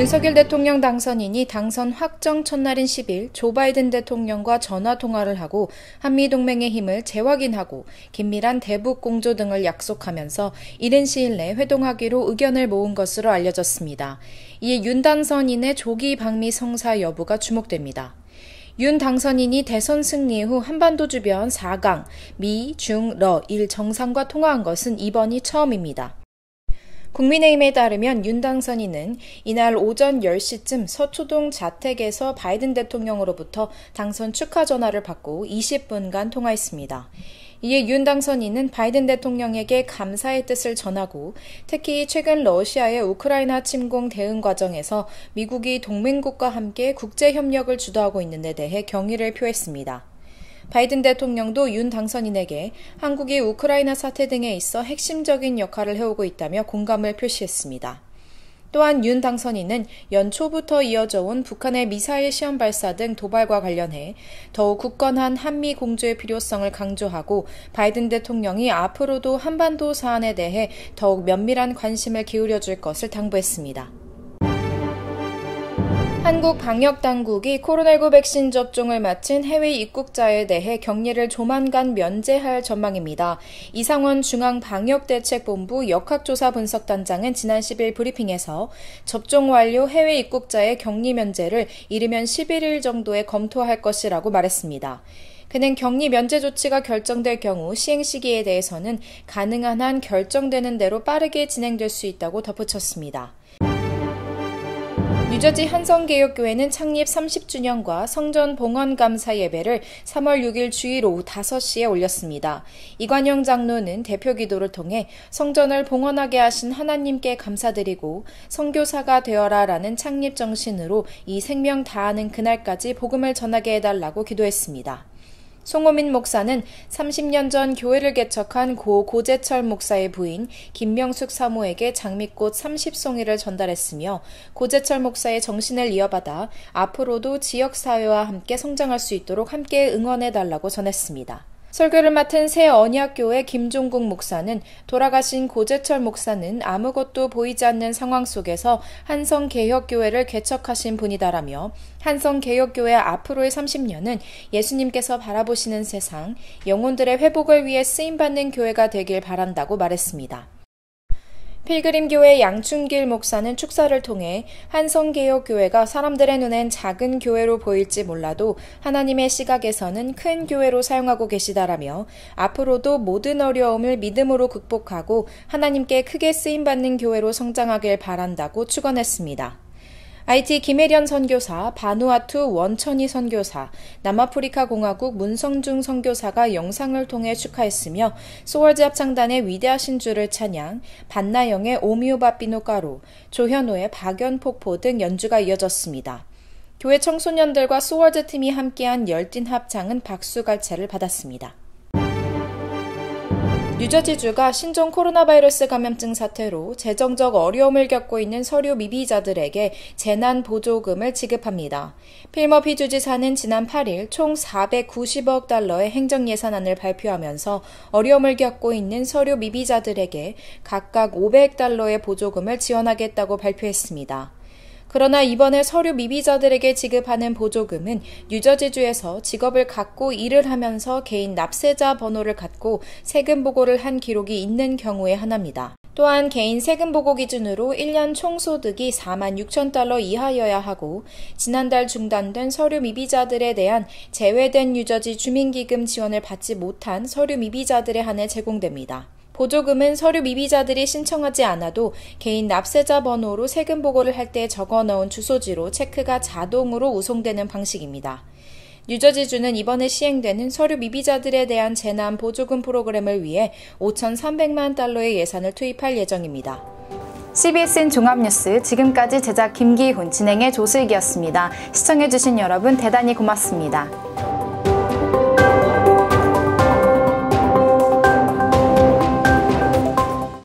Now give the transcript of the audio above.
윤석열 대통령 당선인이 당선 확정 첫날인 10일 조 바이든 대통령과 전화 통화를 하고 한미 동맹의 힘을 재확인하고 긴밀한 대북 공조 등을 약속하면서 이른 시일 내 회동하기로 의견을 모은 것으로 알려졌습니다. 이에 윤 당선인의 조기 방미 성사 여부가 주목됩니다. 윤 당선인이 대선 승리 후 한반도 주변 4강 미, 중, 러, 일 정상과 통화한 것은 이번이 처음입니다. 국민의힘에 따르면 윤 당선인은 이날 오전 10시쯤 서초동 자택에서 바이든 대통령으로부터 당선 축하 전화를 받고 20분간 통화했습니다. 이에 윤 당선인은 바이든 대통령에게 감사의 뜻을 전하고 특히 최근 러시아의 우크라이나 침공 대응 과정에서 미국이 동맹국과 함께 국제 협력을 주도하고 있는 데 대해 경의를 표했습니다. 바이든 대통령도 윤 당선인에게 한국이 우크라이나 사태 등에 있어 핵심적인 역할을 해오고 있다며 공감을 표시했습니다. 또한 윤 당선인은 연초부터 이어져 온 북한의 미사일 시험 발사 등 도발과 관련해 더욱 굳건한 한미 공조의 필요성을 강조하고 바이든 대통령이 앞으로도 한반도 사안에 대해 더욱 면밀한 관심을 기울여 줄 것을 당부했습니다. 한국 방역 당국이 코로나19 백신 접종을 마친 해외 입국자에 대해 격리를 조만간 면제할 전망입니다. 이상원 중앙 방역 대책 본부 역학조사 분석단장은 지난 10일 브리핑에서 접종 완료 해외 입국자의 격리 면제를 이르면 11일 정도에 검토할 것이라고 말했습니다. 그는 격리 면제 조치가 결정될 경우 시행 시기에 대해서는 가능한 한 결정되는 대로 빠르게 진행될 수 있다고 덧붙였습니다. 뉴저지 한성개혁교회는 창립 30주년과 성전 봉헌감사 예배를 3월 6일 주일 오후 5시에 올렸습니다. 이관영 장로는 대표 기도를 통해 성전을 봉헌하게 하신 하나님께 감사드리고 성교사가 되어라라는 창립 정신으로 이 생명 다하는 그날까지 복음을 전하게 해달라고 기도했습니다. 송호민 목사는 30년 전 교회를 개척한 고 고재철 목사의 부인 김명숙 사모에게 장미꽃 30송이를 전달했으며 고재철 목사의 정신을 이어받아 앞으로도 지역사회와 함께 성장할 수 있도록 함께 응원해달라고 전했습니다. 설교를 맡은 새 언약교회 김종국 목사는 돌아가신 고재철 목사는 아무것도 보이지 않는 상황 속에서 한성개혁교회를 개척하신 분이다라며 한성개혁교회 앞으로의 30년은 예수님께서 바라보시는 세상, 영혼들의 회복을 위해 쓰임받는 교회가 되길 바란다고 말했습니다. 필그림교회 양춘길 목사는 축사를 통해 한성개혁교회가 사람들의 눈엔 작은 교회로 보일지 몰라도 하나님의 시각에서는 큰 교회로 사용하고 계시다라며 앞으로도 모든 어려움을 믿음으로 극복하고 하나님께 크게 쓰임받는 교회로 성장하길 바란다고 축원했습니다. IT 김혜련 선교사, 바누아투 원천희 선교사, 남아프리카 공화국 문성중 선교사가 영상을 통해 축하했으며 소월즈 합창단의 위대하신 주를 찬양, 반나영의 오미오바비노가루, 조현우의 박연폭포 등 연주가 이어졌습니다. 교회 청소년들과 소월즈 팀이 함께한 열띤 합창은 박수갈채를 받았습니다. 뉴저지주가 신종 코로나 바이러스 감염증 사태로 재정적 어려움을 겪고 있는 서류 미비자들에게 재난 보조금을 지급합니다. 필머피 주지사는 지난 8일 총 490억 달러의 행정 예산안을 발표하면서 어려움을 겪고 있는 서류 미비자들에게 각각 500달러의 보조금을 지원하겠다고 발표했습니다. 그러나 이번에 서류 미비자들에게 지급하는 보조금은 유저지주에서 직업을 갖고 일을 하면서 개인 납세자 번호를 갖고 세금 보고를 한 기록이 있는 경우에 하나입니다. 또한 개인 세금 보고 기준으로 1년 총소득이 4만 6천 달러 이하여야 하고 지난달 중단된 서류 미비자들에 대한 제외된 유저지 주민기금 지원을 받지 못한 서류 미비자들에 한해 제공됩니다. 보조금은 서류 미비자들이 신청하지 않아도 개인 납세자 번호로 세금 보고를 할 때 적어 넣은 주소지로 체크가 자동으로 우송되는 방식입니다. 뉴저지주는 이번에 시행되는 서류 미비자들에 대한 재난 보조금 프로그램을 위해 5,300만 달러의 예산을 투입할 예정입니다. CBSN 종합뉴스 지금까지 제작 김기훈 진행의 조슬기였습니다. 시청해주신 여러분 대단히 고맙습니다.